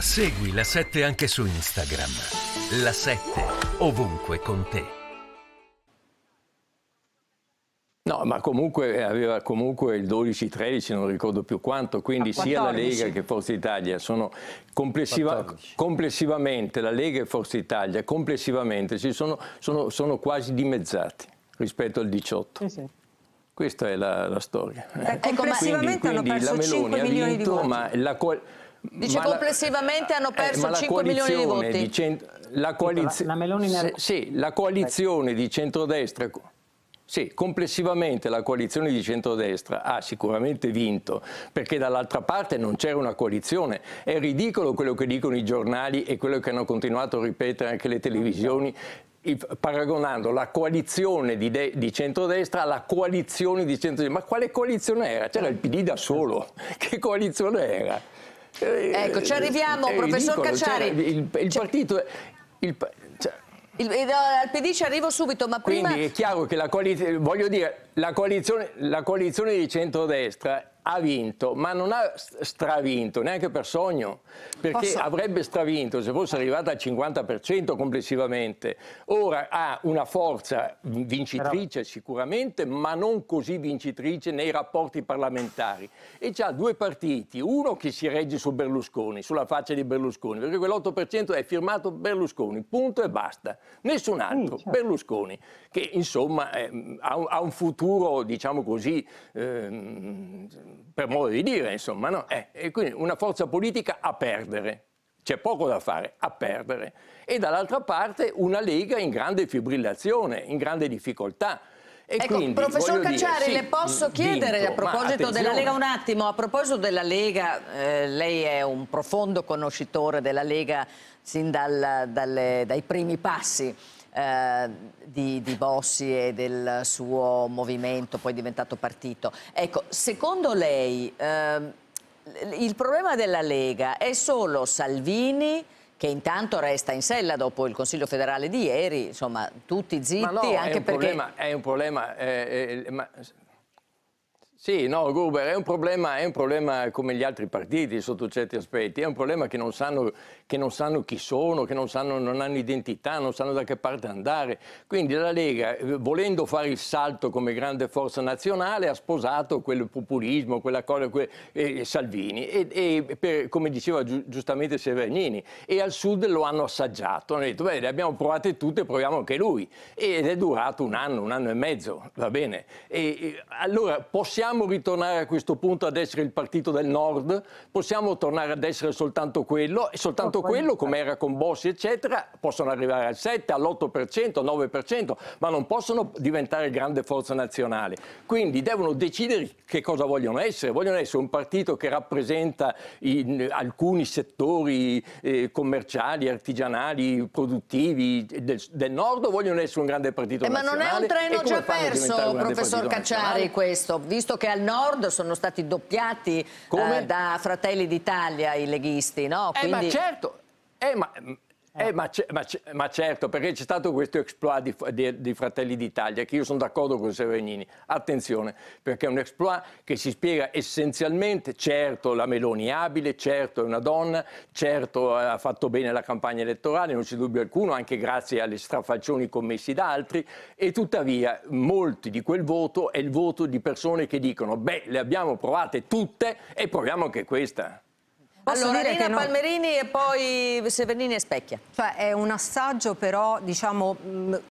Segui la 7 anche su Instagram. La 7 ovunque con te. No, ma comunque eh, aveva comunque il 12-13, non ricordo più quanto, quindi ah, sia la Lega che Forza Italia sono complessiva, complessivamente, la Lega e Forza Italia complessivamente sono, sono, sono, quasi dimezzati rispetto al 18. Sì, sì. Questa è la, la storia. Eh, ecco, complessivamente quindi, quindi hanno perso 5 milioni vinto, di voti. Dice ma complessivamente eh, la, hanno perso eh, 5 milioni di voti. Di cent... la, coaliz... la, nel... sì, la coalizione di centrodestra sì, complessivamente la coalizione di centrodestra ha sicuramente vinto, perché dall'altra parte non c'era una coalizione. È ridicolo quello che dicono i giornali e quello che hanno continuato a ripetere anche le televisioni paragonando la coalizione di, de- di, centrodestra alla coalizione di centrodestra. Ma quale coalizione era? C'era il PD da solo. Che coalizione era? Eh, ecco, ci arriviamo, eh, professor ridicolo, Cacciari. Cioè, il, il partito... Il, cioè, il, al PD ci arrivo subito, ma prima... Quindi è chiaro che la coalizione, voglio dire, la coalizione, la coalizione di centrodestra ha vinto, ma non ha stravinto neanche per sogno, perché Posso... avrebbe stravinto se fosse arrivata al 50% complessivamente. Ora ha una forza vincitrice sicuramente, ma non così vincitrice nei rapporti parlamentari. E ha due partiti, uno che si regge su Berlusconi, sulla faccia di Berlusconi, perché quell'8% è firmato Berlusconi, punto e basta. Nessun altro, sì, certo. Berlusconi, che insomma eh, ha, un, ha, un, futuro, diciamo così, eh, per modo di dire, insomma, no? eh, e quindi una forza politica a perdere, c'è poco da fare, a perdere, e dall'altra parte una Lega in grande fibrillazione, in grande difficoltà. E ecco, quindi, professor Cacciari, sì, le posso mm, chiedere vinto, a proposito della Lega un attimo, a proposito della Lega, eh, lei è un profondo conoscitore della Lega sin dal, dalle, dai primi passi. Eh, di, di Bossi e del suo movimento, poi diventato partito. Ecco, secondo lei eh, il problema della Lega è solo Salvini che intanto resta in sella dopo il Consiglio federale di ieri, insomma tutti zitti, no, anche è perché... Problema, è un problema, eh, eh ma sì, no, Gruber, è un, problema, è un, problema, come gli altri partiti sotto certi aspetti, è un problema che non sanno, che non sanno chi sono, che non, sanno, non, hanno identità, non sanno da che parte andare. Quindi la Lega, eh, volendo fare il salto come grande forza nazionale, ha sposato quel populismo, quella cosa, quel, eh, Salvini, e, e per, come diceva giu, giustamente Severgnini, e al sud lo hanno assaggiato, hanno detto, beh, le abbiamo provate tutte, proviamo anche lui. Ed è durato un anno, un anno e mezzo, va bene. E, allora possiamo possiamo ritornare a questo punto ad essere il partito del nord, possiamo tornare ad essere soltanto quello e soltanto quello, come era con Bossi eccetera, possono arrivare al 7, all'8%, al 9%, ma non possono diventare grande forza nazionale. Quindi devono decidere che cosa vogliono essere, vogliono essere un partito che rappresenta alcuni settori eh, commerciali, artigianali, produttivi del, del, nord o vogliono essere un grande partito eh, nazionale? Ma non è un treno già perso, professor Cacciari, questo, visto che che al nord sono stati doppiati eh, da Fratelli d'Italia i leghisti, no? Quindi... Eh, ma certo, eh, ma mm, eh, ma, ma, ma, certo, perché c'è stato questo exploit di, di, di Fratelli d'Italia, che io sono d'accordo con Severini. Attenzione, perché è un exploit che si spiega essenzialmente, certo la Meloni è abile, certo è una donna, certo eh, ha fatto bene la campagna elettorale, non c'è dubbio alcuno, anche grazie alle strafaccioni commessi da altri, e tuttavia molti di quel voto è il voto di persone che dicono, beh, le abbiamo provate tutte e proviamo anche questa. Posso allora, dire Nina che no... Palmerini e poi Severini e Specchia. Cioè è un assaggio però, diciamo, mm,